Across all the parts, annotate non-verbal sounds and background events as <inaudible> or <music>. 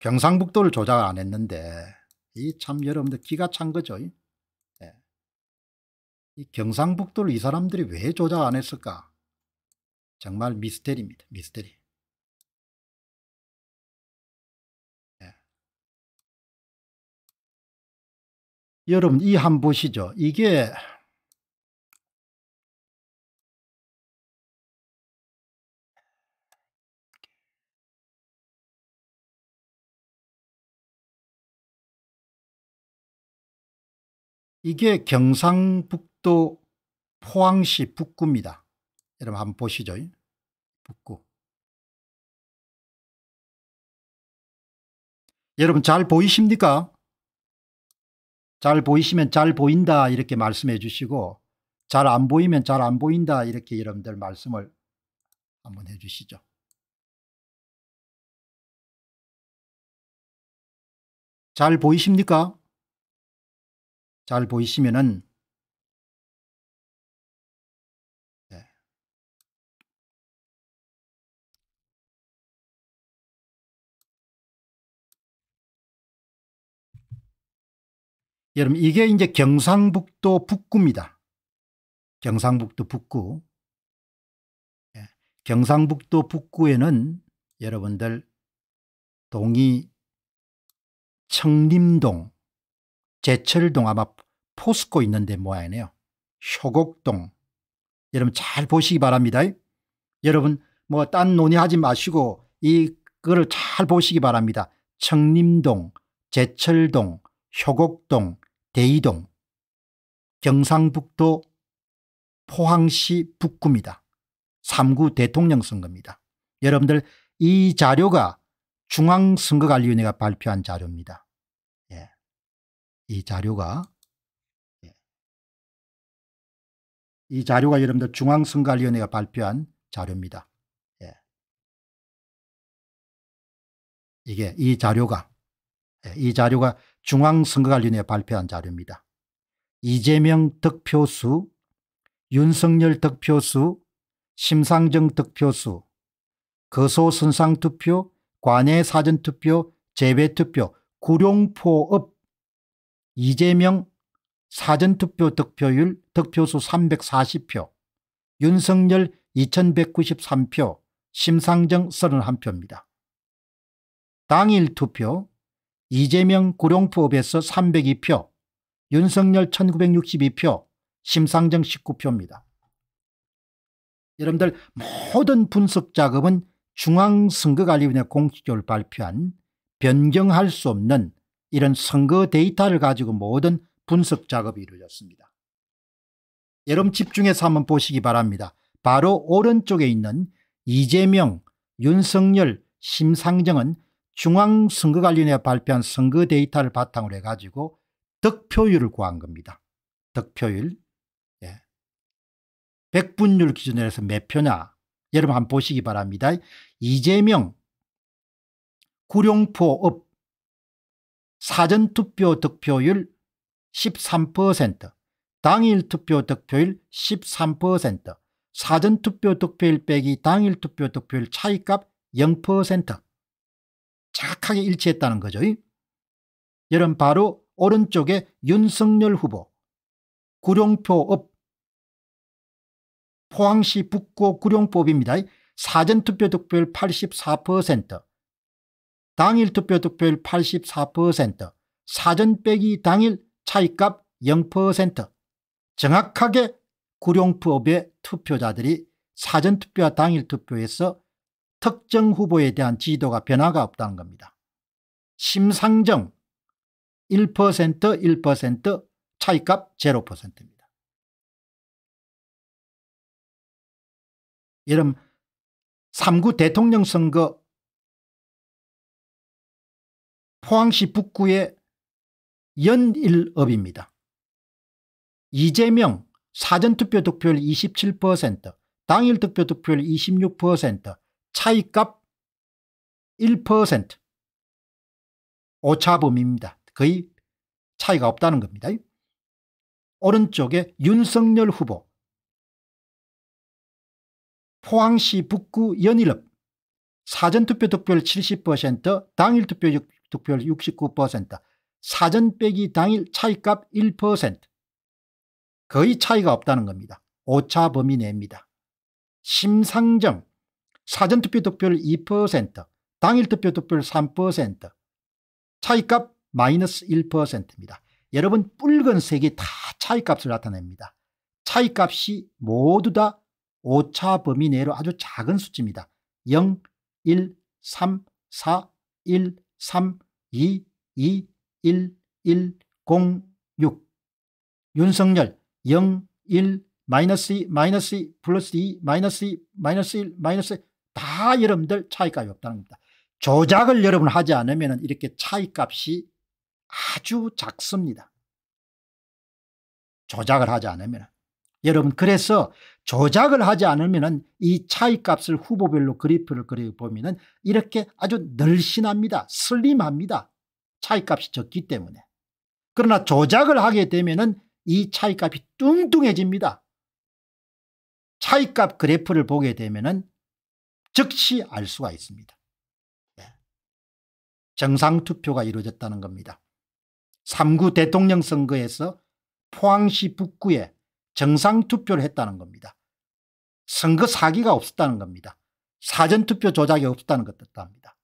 경상북도를 조작 안 했는데 이 참 여러분들 기가 찬 거죠. 예. 이 경상북도를 이 사람들이 왜 조작 안 했을까? 정말 미스테리입니다. 미스테리. 예. 여러분 이 한 보시죠. 이게 이게 경상북도 포항시 북구입니다. 여러분 한번 보시죠. 북구. 여러분 잘 보이십니까? 잘 보이시면 잘 보인다 이렇게 말씀해 주시고 잘 안 보이면 잘 안 보인다 이렇게 여러분들 말씀을 한번 해 주시죠. 잘 보이십니까? 잘 보이시면은 네. 여러분 이게 이제 경상북도 북구입니다. 경상북도 북구. 네. 경상북도 북구에는 여러분들 동이 청림동 제철동 아마 포스코 있는데 모양이네요. 효곡동. 여러분 잘 보시기 바랍니다. 여러분 뭐 딴 논의하지 마시고 이거를 잘 보시기 바랍니다. 청림동, 제철동, 효곡동, 대이동, 경상북도 포항시 북구입니다. 3구 대통령 선거입니다. 여러분들 이 자료가 중앙선거관리위원회가 발표한 자료입니다. 이 자료가 예. 이 자료가 여러분들 중앙선관위원회가 발표한 자료입니다. 예. 이게 이 자료가 예. 이 자료가 중앙선거관리위원회가 발표한 자료입니다. 이재명 득표수, 윤석열 득표수, 심상정 득표수, 거소선상투표, 관외사전투표, 재배투표, 구룡포읍 이재명 사전투표 득표율 득표수 340표, 윤석열 2193표, 심상정 31표입니다. 당일 투표 이재명 구룡포읍에서 302표, 윤석열 1962표, 심상정 19표입니다. 여러분들 모든 분석 작업은 중앙선거관리위원회 공식적으로 발표한 변경할 수 없는 이런 선거 데이터를 가지고 모든 분석 작업이 이루어졌습니다. 여러분 집중해서 한번 보시기 바랍니다. 바로 오른쪽에 있는 이재명, 윤석열, 심상정은 중앙선거관리위원회 발표한 선거 데이터를 바탕으로 해가지고 득표율을 구한 겁니다. 득표율. 예. 백분율 기준으로 해서 몇 표냐. 여러분 한번 보시기 바랍니다. 이재명 구룡포읍 사전투표 득표율 13%, 당일 투표 득표율 13%, 사전투표 득표율 빼기 당일 투표 득표율 차이값 0% 정확하게 일치했다는 거죠. 여러분 바로 오른쪽에 윤석열 후보, 구룡표읍, 포항시 북구 구룡법입니다. 사전투표 득표율 84%, 당일 투표 득표율 84%, 사전 빼기 당일 차이값 0%, 정확하게 구룡법의 투표자들이 사전 투표와 당일 투표에서 특정 후보에 대한 지도가 변화가 없다는 겁니다. 심상정 1% 1% 차이값 0%입니다. 여름 3구 대통령 선거 포항시 북구의 연일업입니다 이재명 사전투표 득표율 27%, 당일 투표 득표율 26%, 차이값 1% 오차범위입니다. 거의 차이가 없다는 겁니다. 오른쪽에 윤석열 후보 포항시 북구 연일업 사전투표 득표율 70% 당일투표 득표율 69%, 사전 빼기 당일 차이값 1% 거의 차이가 없다는 겁니다. 오차 범위 내입니다. 심상정 사전투표 득표율 2%, 당일투표 득표율 3%, 차이값 마이너스 1%입니다. 여러분 붉은색이 다 차이값을 나타냅니다. 차이값이 모두 다 오차 범위 내로 아주 작은 수치입니다. 0, 1, 3, 4, 1, 3 2 2 1 1 0 6 윤석열 0 1 마이너스 2 마이너스 2 플러스 2 마이너스 2 마이너스 1 마이너스 다 여러분들 차이값이 없다는 겁니다. 조작을 여러분 하지 않으면 이렇게 차이값이 아주 작습니다. 조작을 하지 않으면 여러분 그래서 조작을 하지 않으면 이 차이값을 후보별로 그래프를 그려보면 이렇게 아주 늘씬합니다. 슬림합니다. 차이값이 적기 때문에. 그러나 조작을 하게 되면 이 차이값이 뚱뚱해집니다. 차이값 그래프를 보게 되면 즉시 알 수가 있습니다. 예. 정상투표가 이루어졌다는 겁니다. 3구 대통령 선거에서 포항시 북구에 정상투표를 했다는 겁니다. 선거 사기가 없었다는 겁니다. 사전투표 조작이 없었다는 것 뜻합니다.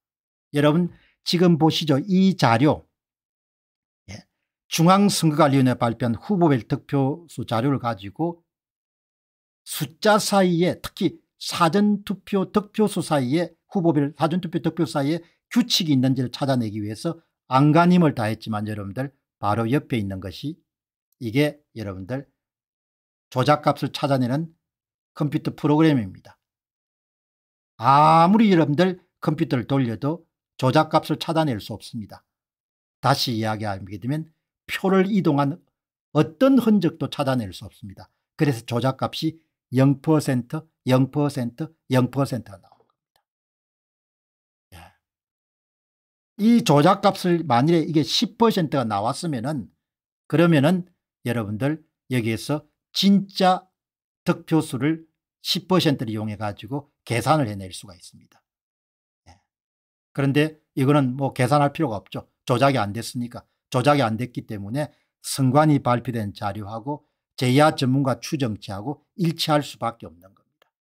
여러분 지금 보시죠. 이 자료 예. 중앙선거관리위원회 발표한 후보별 득표수 자료를 가지고 숫자 사이에 특히 사전투표 득표수 사이에 후보별 사전투표 득표수 사이에 규칙이 있는지를 찾아내기 위해서 안간힘을 다했지만 여러분들 바로 옆에 있는 것이 이게 여러분들 조작값을 찾아내는 컴퓨터 프로그램입니다. 아무리 여러분들 컴퓨터를 돌려도 조작값을 찾아낼 수 없습니다. 다시 이야기하게 되면 표를 이동한 어떤 흔적도 찾아낼 수 없습니다. 그래서 조작값이 0%, 0%, 0%가 나옵니다. 이 조작값을 만일에 이게 10%가 나왔으면은 그러면은 여러분들 여기에서 진짜 득표수를 10%를 이용해 가지고 계산을 해낼 수가 있습니다. 네. 그런데 이거는 뭐 계산할 필요가 없죠. 조작이 안 됐으니까. 조작이 안 됐기 때문에 선관위 발표된 자료하고 제야 전문가 추정치하고 일치할 수밖에 없는 겁니다.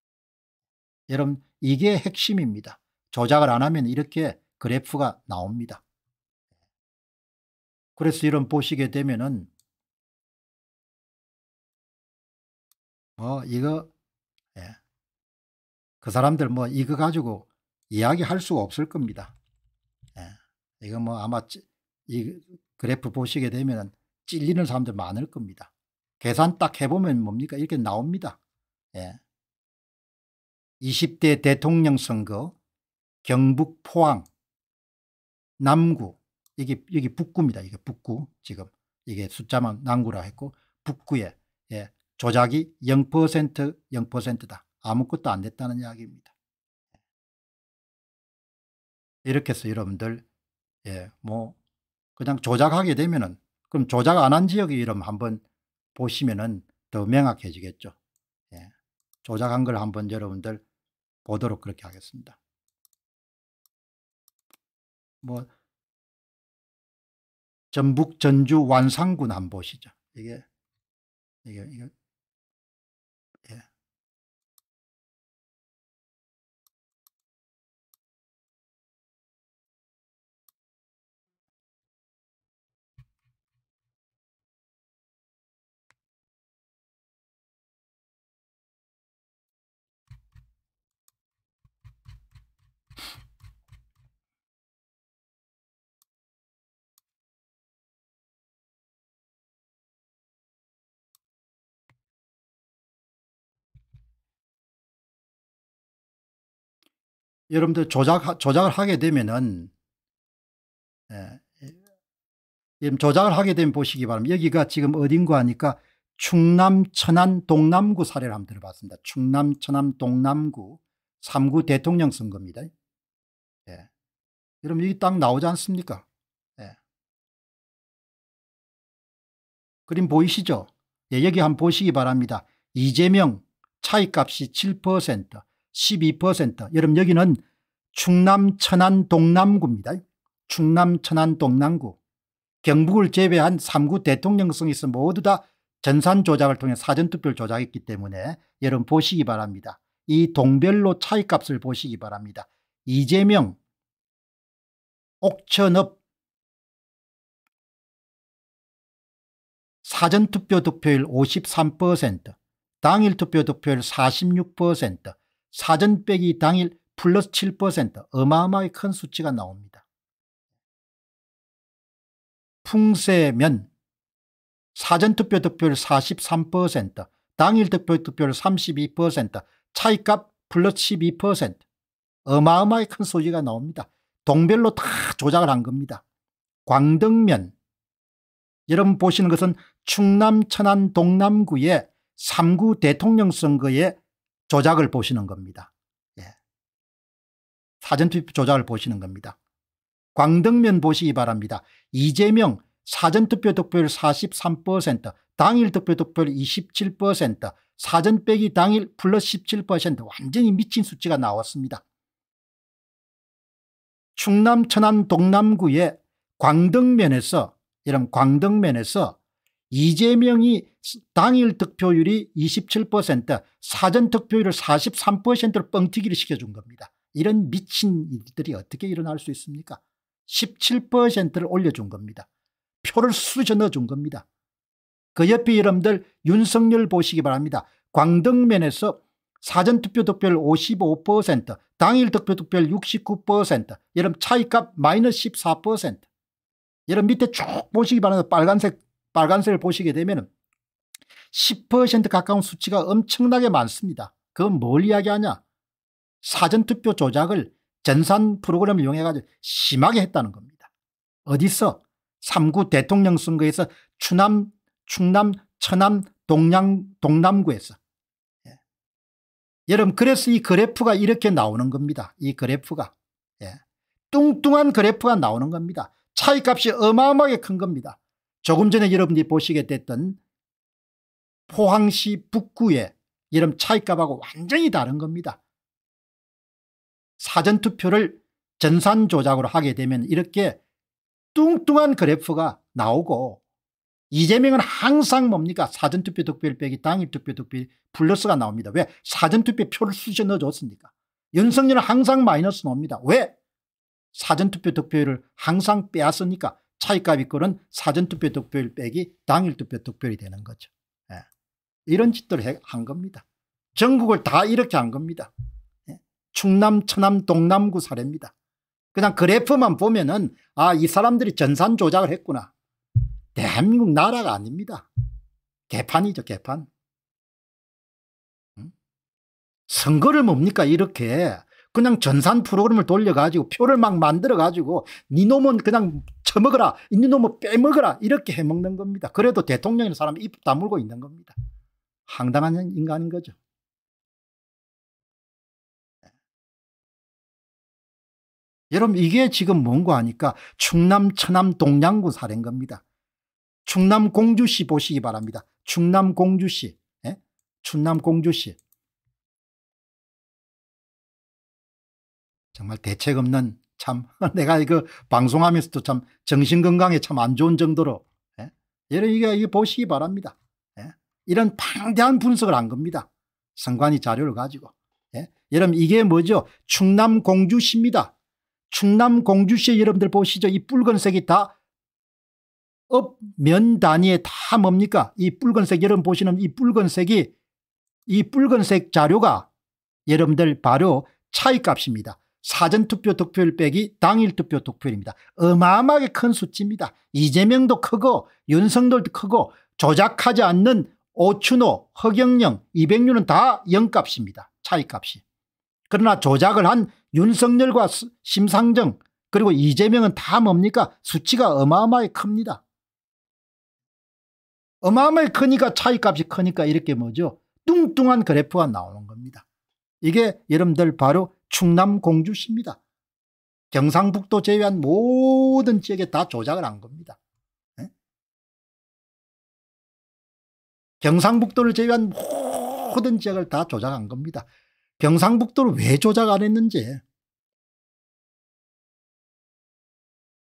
여러분 이게 핵심입니다. 조작을 안 하면 이렇게 그래프가 나옵니다. 그래서 이런 보시게 되면은 뭐 이거, 예. 그 사람들 뭐 이거 가지고 이야기할 수가 없을 겁니다. 예. 이거 뭐 아마 이 그래프 보시게 되면 찔리는 사람들 많을 겁니다. 계산 딱 해보면 뭡니까? 이렇게 나옵니다. 예. 20대 대통령 선거 경북 포항 남구 이게 여기 북구입니다. 이게 북구 지금 이게 숫자만 남구라 했고 북구에 조작이 0% 0%다. 아무것도 안 됐다는 이야기입니다. 이렇게 해서 여러분들 예, 뭐 그냥 조작하게 되면은 그럼 조작 안 한 지역 이름 한번 보시면은 더 명확해지겠죠. 예, 조작한 걸 한번 여러분들 보도록 그렇게 하겠습니다. 뭐 전북 전주 완산군 한번 보시죠. 이게 이게, 이게 여러분들 조작, 조작을 하게 되면은, 예, 예 조작을 하게 되면 보시기 바랍니다. 여기가 지금 어딘가 하니까 충남 천안 동남구 사례를 한번 들어봤습니다. 충남 천안 동남구 3구 대통령 선거입니다. 예. 여러분 여기 딱 나오지 않습니까? 예. 그림 보이시죠? 예, 여기 한번 보시기 바랍니다. 이재명 차이값이 7%, 12% 여러분 여기는 충남 천안 동남구입니다. 충남 천안 동남구 경북을 제외한 3구 대통령성에서 모두 다 전산 조작을 통해 사전투표를 조작했기 때문에 여러분 보시기 바랍니다. 이 동별로 차이값을 보시기 바랍니다. 이재명, 옥천읍 사전투표 득표율 53%, 당일 투표 득표율 46%, 사전 빼기 당일 플러스 7% 어마어마하게 큰 수치가 나옵니다. 풍세면 사전투표 득표율 43%, 당일 득표 득표율 32%, 차이값 플러스 12%, 어마어마하게 큰 소지가 나옵니다. 동별로 다 조작을 한 겁니다. 광등면 여러분 보시는 것은 충남 천안 동남구의 3구 대통령 선거에 조작을 보시는 겁니다. 예. 사전투표 조작을 보시는 겁니다. 광덕면 보시기 바랍니다. 이재명 사전투표 득표율 43% 당일 득표 득표율 27% 사전 빼기 당일 플러스 17% 완전히 미친 수치가 나왔습니다. 충남 천안 동남구의 광덕면에서 이런 광덕면에서 이재명이 당일 득표율이 27% 사전 득표율을 43%를 뻥튀기를 시켜준 겁니다. 이런 미친 일들이 어떻게 일어날 수 있습니까 17%를 올려준 겁니다. 표를 쑤셔 넣어준 겁니다. 그 옆에 여러분들 윤석열 보시기 바랍니다. 광덕면에서 사전투표 득표율 55% 당일 득표 득표율 69% 여러분 차이값 마이너스 14% 여러분 밑에 쭉 보시기 바랍니다. 빨간색, 빨간색을 보시게 되면 은10% 가까운 수치가 엄청나게 많습니다. 그건 뭘 이야기하냐? 사전투표 조작을 전산 프로그램을 이용해가지고 심하게 했다는 겁니다. 어디서? 3구 대통령 선거에서 추남, 충남, 천남 동양, 동남구에서. 예. 여러분 그래서 이 그래프가 이렇게 나오는 겁니다. 이 그래프가. 예. 뚱뚱한 그래프가 나오는 겁니다. 차이값이 어마어마하게 큰 겁니다. 조금 전에 여러분들이 보시게 됐던 포항시 북구의 이름 차이값하고 완전히 다른 겁니다. 사전투표를 전산조작으로 하게 되면 이렇게 뚱뚱한 그래프가 나오고 이재명은 항상 뭡니까 사전투표 득표율 빼기 당일투표 득표율 플러스가 나옵니다. 왜? 사전투표 표를 수시 넣어줬습니까 윤석열은 항상 마이너스 나옵니다. 왜? 사전투표 득표율을 항상 빼앗으니까 차이값이 꼴은 사전투표 득표율 빼기 당일투표 득표율이 되는 거죠. 이런 짓들 을한 겁니다. 전국을 다 이렇게 한 겁니다. 예? 충남 천남 동남구 사례입니다. 그냥 그래프만 보면 은아이 사람들이 전산 조작을 했구나. 대한민국 나라가 아닙니다. 개판이죠 개판. 응? 선거를 뭡니까 이렇게 그냥 전산 프로그램을 돌려가지고 표를 막 만들어가지고 니놈은 그냥 처먹어라 니놈은 빼먹어라 이렇게 해먹는 겁니다. 그래도 대통령이라는 사람이 입 다물고 있는 겁니다. 황당한 인간인 거죠. 예. 여러분 이게 지금 뭔가 하니까 충남 천안 동양구 사인 겁니다. 충남 공주시 보시기 바랍니다. 충남 공주시. 예? 충남 공주시. 정말 대책 없는 참 <laughs> 내가 이거 방송하면서도 참 정신건강에 참 안 좋은 정도로 예? 여러분 이게 보시기 바랍니다. 이런 방대한 분석을 한 겁니다. 상관이 자료를 가지고. 예? 여러분 이게 뭐죠? 충남 공주시입니다. 충남 공주시에 여러분들 보시죠. 이 붉은색이 다 업면 단위에 다 뭡니까? 이 붉은색 여러분 보시는 이 붉은색이 이 붉은색 자료가 여러분들 바로 차이값입니다. 사전투표 득표율 빼기 당일투표 득표율입니다. 어마어마하게 큰 수치입니다. 이재명도 크고 윤석열도 크고 조작하지 않는 오춘호, 허경영, 이백류는 다 0값입니다. 차이값이. 그러나 조작을 한 윤석열과 심상정 그리고 이재명은 다 뭡니까? 수치가 어마어마하게 큽니다. 어마어마하게 크니까 차이값이 크니까 이렇게 뭐죠? 뚱뚱한 그래프가 나오는 겁니다. 이게 여러분들 바로 충남 공주시입니다. 경상북도 제외한 모든 지역에 다 조작을 한 겁니다. 경상북도를 제외한 모든 지역을 다 조작한 겁니다. 경상북도를 왜 조작 안 했는지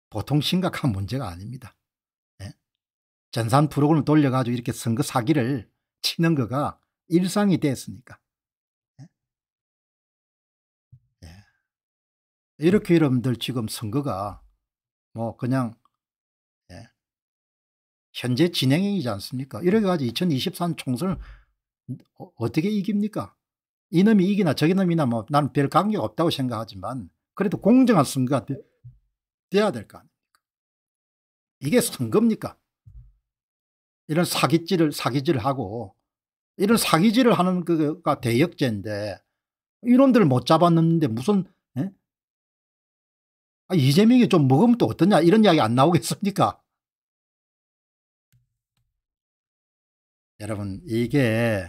보통 심각한 문제가 아닙니다. 네? 전산 프로그램 을 돌려가지고 이렇게 선거 사기를 치는 거가 일상이 됐으니까. 네? 네. 이렇게 여러분들 지금 선거가 뭐 그냥 현재 진행형이지 않습니까? 이래가지고 2023 총선을 어, 어떻게 이깁니까? 이놈이 이기나 저기놈이나 뭐 나는 별 관계가 없다고 생각하지만 그래도 공정한 선거가 되, 돼야 될 거 아닙니까? 이게 선거입니까? 이런 사기질을 사기질을 하고 이런 사기질을 하는 그가 대역죄인데 이놈들을 못 잡았는데 무슨 에? 예? 아, 이재명이 좀 먹으면 또 어떠냐 이런 이야기 안 나오겠습니까? 여러분 이게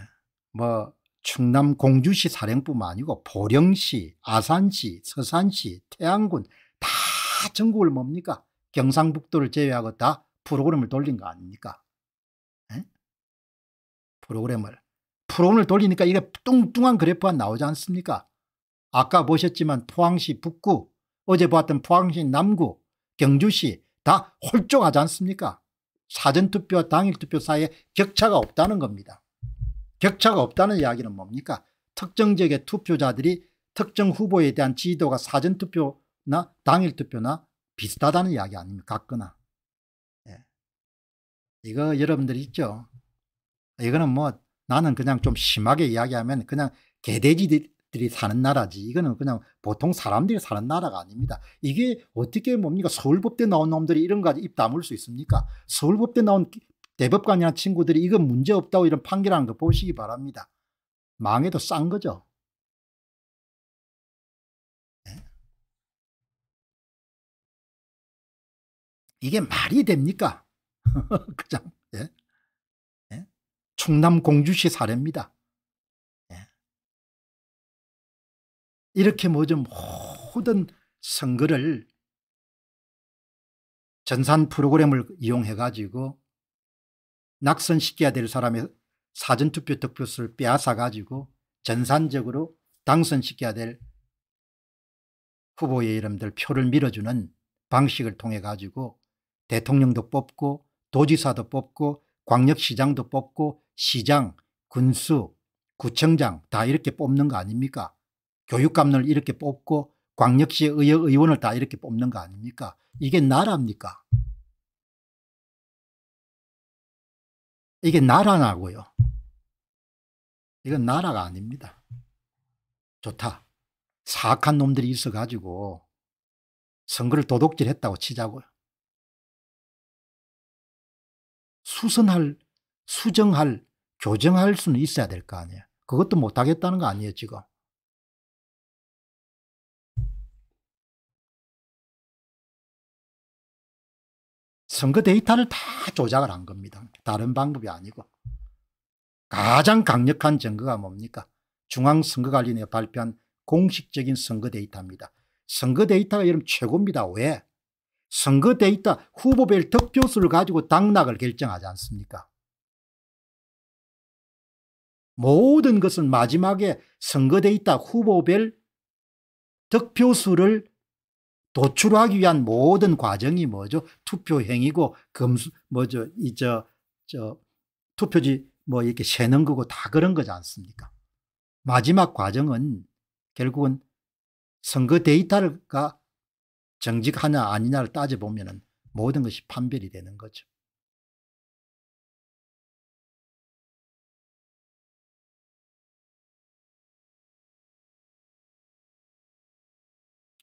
뭐 충남 공주시 사령부만 아니고 보령시, 아산시, 서산시, 태안군 다 전국을 뭡니까? 경상북도를 제외하고 다 프로그램을 돌린 거 아닙니까? 에? 프로그램을. 프로그램을 돌리니까 이게 뚱뚱한 그래프가 나오지 않습니까? 아까 보셨지만 포항시 북구, 어제 보았던 포항시 남구, 경주시 다 홀쭉하지 않습니까? 사전투표와 당일투표 사이에 격차가 없다는 겁니다. 격차가 없다는 이야기는 뭡니까? 특정 지역의 투표자들이 특정 후보에 대한 지지도가 사전투표나 당일투표나 비슷하다는 이야기 아닙니까? 같거나. 예. 이거 여러분들 있죠? 이거는 뭐 나는 그냥 좀 심하게 이야기하면 그냥 개돼지 들이 사는 나라지. 이거는 그냥 보통 사람들이 사는 나라가 아닙니다. 이게 어떻게 뭡니까? 서울법대 나온 놈들이 이런 거입 다물 수 있습니까? 서울법대 나온 대법관이나 친구들이 이건 문제 없다고 이런 판결하는 거 보시기 바랍니다. 망해도 싼 거죠. 예? 이게 말이 됩니까? <laughs> 그죠? 예? 예? 충남 공주시 사례입니다. 이렇게 뭐죠 모든 선거를 전산 프로그램을 이용해 가지고 낙선시켜야 될 사람의 사전투표 득표수를 빼앗아 가지고 전산적으로 당선시켜야 될 후보의 이름들 표를 밀어주는 방식을 통해 가지고 대통령도 뽑고 도지사도 뽑고 광역시장도 뽑고 시장, 군수, 구청장 다 이렇게 뽑는 거 아닙니까? 교육감을 이렇게 뽑고 광역시 의회 의원을 다 이렇게 뽑는 거 아닙니까? 이게 나라입니까? 이게 나라라고요. 이건 나라가 아닙니다. 좋다. 사악한 놈들이 있어가지고 선거를 도둑질했다고 치자고요. 수선할, 수정할, 교정할 수는 있어야 될 거 아니에요. 그것도 못하겠다는 거 아니에요 지금. 선거 데이터를 다 조작을 한 겁니다. 다른 방법이 아니고. 가장 강력한 증거가 뭡니까? 중앙선거관리위원회 발표한 공식적인 선거 데이터입니다. 선거 데이터가 여러분 최고입니다. 왜? 선거 데이터 후보별 득표수를 가지고 당락을 결정하지 않습니까? 모든 것은 마지막에 선거 데이터 후보별 득표수를 도출하기 위한 모든 과정이 뭐죠? 투표행위고 검수 뭐죠? 이저저 투표지 뭐 이렇게 세는 거고 다 그런 거지 않습니까? 마지막 과정은 결국은 선거 데이터가 정직하냐 아니냐를 따져보면 모든 것이 판별이 되는 거죠.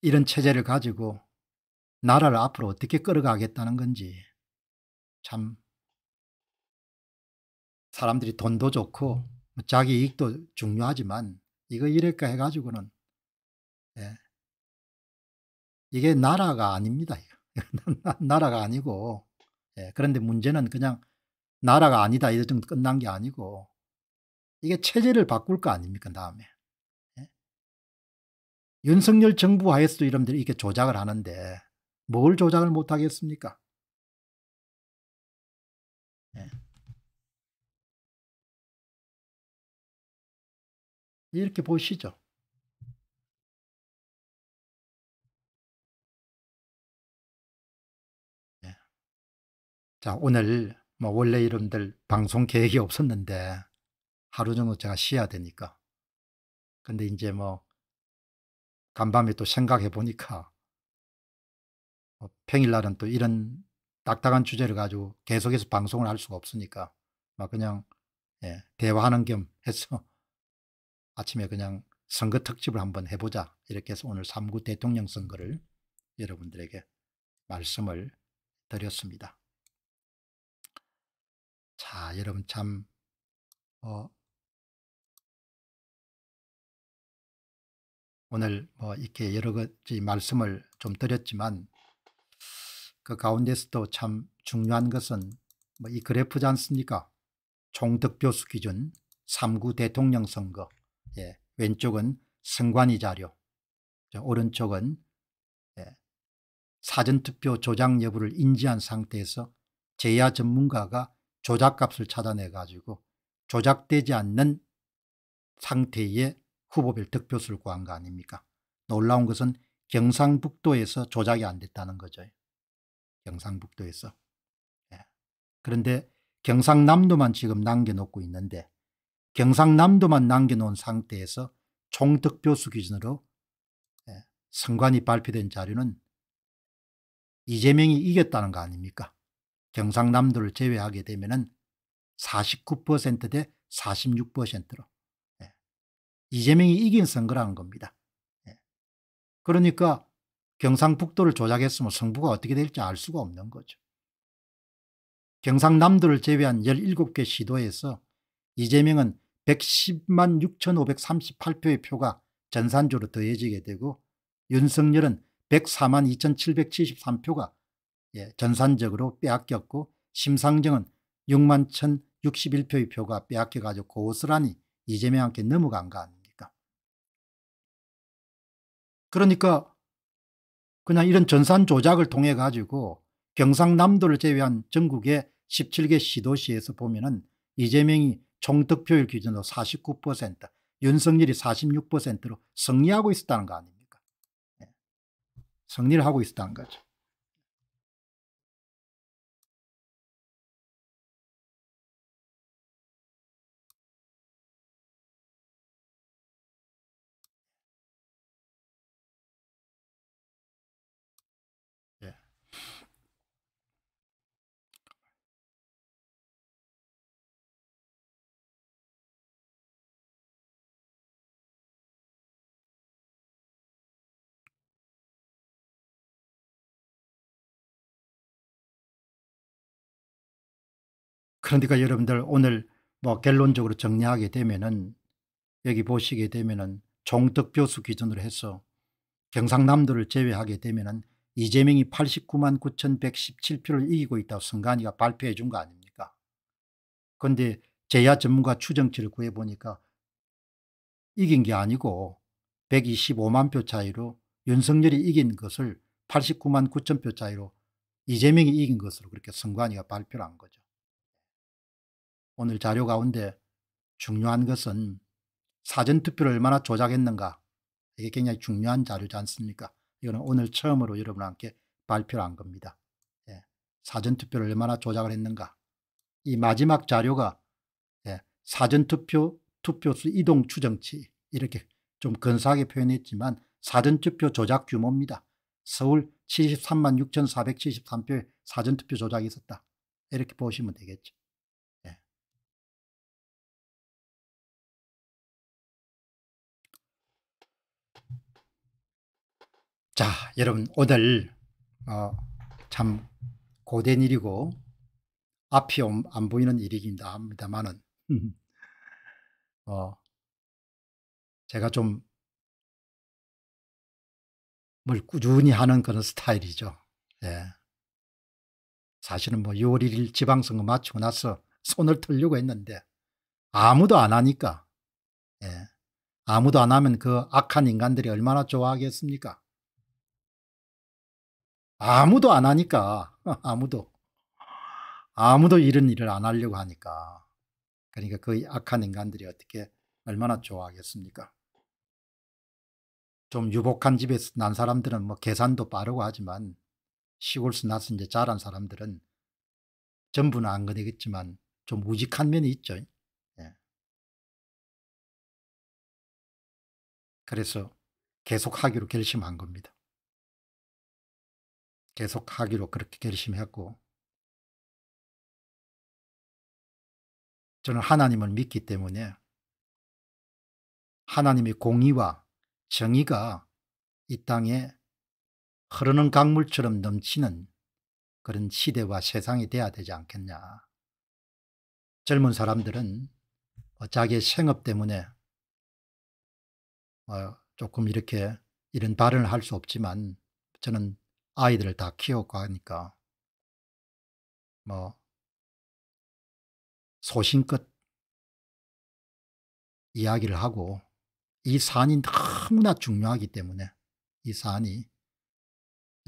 이런 체제를 가지고 나라를 앞으로 어떻게 끌어가겠다는 건지 참 사람들이 돈도 좋고 뭐 자기 이익도 중요하지만 이거 이럴까 해가지고는 예. 이게 나라가 아닙니다. <laughs> 나라가 아니고 예. 그런데 문제는 그냥 나라가 아니다 이런 끝난 게 아니고 이게 체제를 바꿀 거 아닙니까 다음에 윤석열 정부 하에서도 이런들이 이렇게 조작을 하는데 뭘 조작을 못하겠습니까? 네. 이렇게 보시죠. 네. 자, 오늘 뭐 원래 이름들 방송 계획이 없었는데 하루 정도 제가 쉬어야 되니까. 근데 이제 뭐 간밤에 또 생각해 보니까 어, 평일날은 또 이런 딱딱한 주제를 가지고 계속해서 방송을 할 수가 없으니까 막 그냥 예, 대화하는 겸 <laughs> 해서 아침에 그냥 선거 특집을 한번 해보자 이렇게 해서 오늘 3구 대통령 선거를 여러분들에게 말씀을 드렸습니다. 자 여러분 참 어, 오늘 뭐 이렇게 여러 가지 말씀을 좀 드렸지만 그 가운데서도 참 중요한 것은 뭐 이 그래프지 않습니까? 총득표수 기준 3구 대통령 선거 예, 왼쪽은 승관위 자료 오른쪽은 예, 사전투표 조작 여부를 인지한 상태에서 제야 전문가가 조작값을 찾아내 가지고 조작되지 않는 상태의 후보별 득표수를 구한 거 아닙니까? 놀라운 것은 경상북도에서 조작이 안 됐다는 거죠. 경상북도에서. 예. 그런데 경상남도만 지금 남겨놓고 있는데 경상남도만 남겨놓은 상태에서 총득표수 기준으로 예. 선관이 발표된 자료는 이재명이 이겼다는 거 아닙니까? 경상남도를 제외하게 되면 49%대 46%로 이재명이 이긴 선거라는 겁니다. 예. 그러니까 경상북도를 조작했으면 성부가 어떻게 될지 알 수가 없는 거죠. 경상남도를 제외한 17개 시도에서 이재명은 110만 6,538표의 표가 전산조로 더해지게 되고 윤석열은 104만 2,773표가 예, 전산적으로 빼앗겼고 심상정은 6만 1,061표의 표가 빼앗겨가지고 고스란히 이재명한테 넘어간 거 아닙니까? 그러니까 그냥 이런 전산 조작을 통해 가지고 경상남도를 제외한 전국의 17개 시도시에서 보면은 이재명이 총득표율 기준으로 49%, 윤석열이 46%로 승리하고 있었다는 거 아닙니까? 예. 승리를 하고 있었다는 거죠. 그러니까 여러분들 오늘 뭐 결론적으로 정리하게 되면은 여기 보시게 되면은 종특표수 기준으로 해서 경상남도를 제외하게 되면은 이재명이 89만 9,117표를 이기고 있다고 선관위가 발표해 준 거 아닙니까? 그런데 제야 전문가 추정치를 구해보니까 이긴 게 아니고 125만 표 차이로 윤석열이 이긴 것을 89만 9천 표 차이로 이재명이 이긴 것으로 그렇게 선관위가 발표를 한 거죠. 오늘 자료 가운데 중요한 것은 사전투표를 얼마나 조작했는가 이게 굉장히 중요한 자료지 않습니까? 이거는 오늘 처음으로 여러분께 과함 발표를 한 겁니다. 예. 사전투표를 얼마나 조작을 했는가. 이 마지막 자료가 예. 사전투표, 투표수 이동 추정치 이렇게 좀 근사하게 표현했지만 사전투표 조작 규모입니다. 서울 73만 6,473표의 사전투표 조작이 있었다. 이렇게 보시면 되겠죠. 자, 여러분 오늘 어, 참 고된 일이고 앞이 안 보이는 일이긴 합니다만은 <laughs> 어, 제가 좀 뭘 꾸준히 하는 그런 스타일이죠. 예. 사실은 뭐 6월 1일 지방선거 마치고 나서 손을 털려고 했는데 아무도 안 하니까 예. 아무도 안 하면 그 악한 인간들이 얼마나 좋아하겠습니까? 아무도 안 하니까 <laughs> 아무도 아무도 이런 일을 안 하려고 하니까 그러니까 그 악한 인간들이 어떻게 얼마나 좋아하겠습니까? 좀 유복한 집에서 난 사람들은 뭐 계산도 빠르고 하지만 시골에서 나서 이제 자란 사람들은 전부는 안 그러겠지만 좀 우직한 면이 있죠. 예. 그래서 계속 하기로 결심한 겁니다. 계속 하기로 그렇게 결심했고 저는 하나님을 믿기 때문에 하나님의 공의와 정의가 이 땅에 흐르는 강물처럼 넘치는 그런 시대와 세상이 돼야 되지 않겠냐. 젊은 사람들은 뭐 자기의 생업 때문에 뭐 조금 이렇게 이런 발언을 할 수 없지만 저는 아이들을 다 키웠고 하니까 뭐 소신껏 이야기를 하고 이 사안이 너무나 중요하기 때문에 이 사안이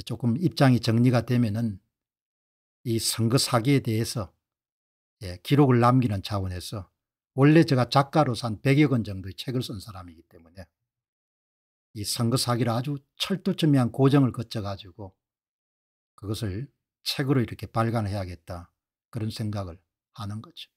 조금 입장이 정리가 되면은 이 선거 사기에 대해서 예, 기록을 남기는 차원에서 원래 제가 작가로 산 100여 권 정도의 책을 쓴 사람이기 때문에 이 선거 사기를 아주 철두철미한 고정을 거쳐가지고 그것을 책으로 이렇게 발간해야겠다 그런 생각을 하는 거죠.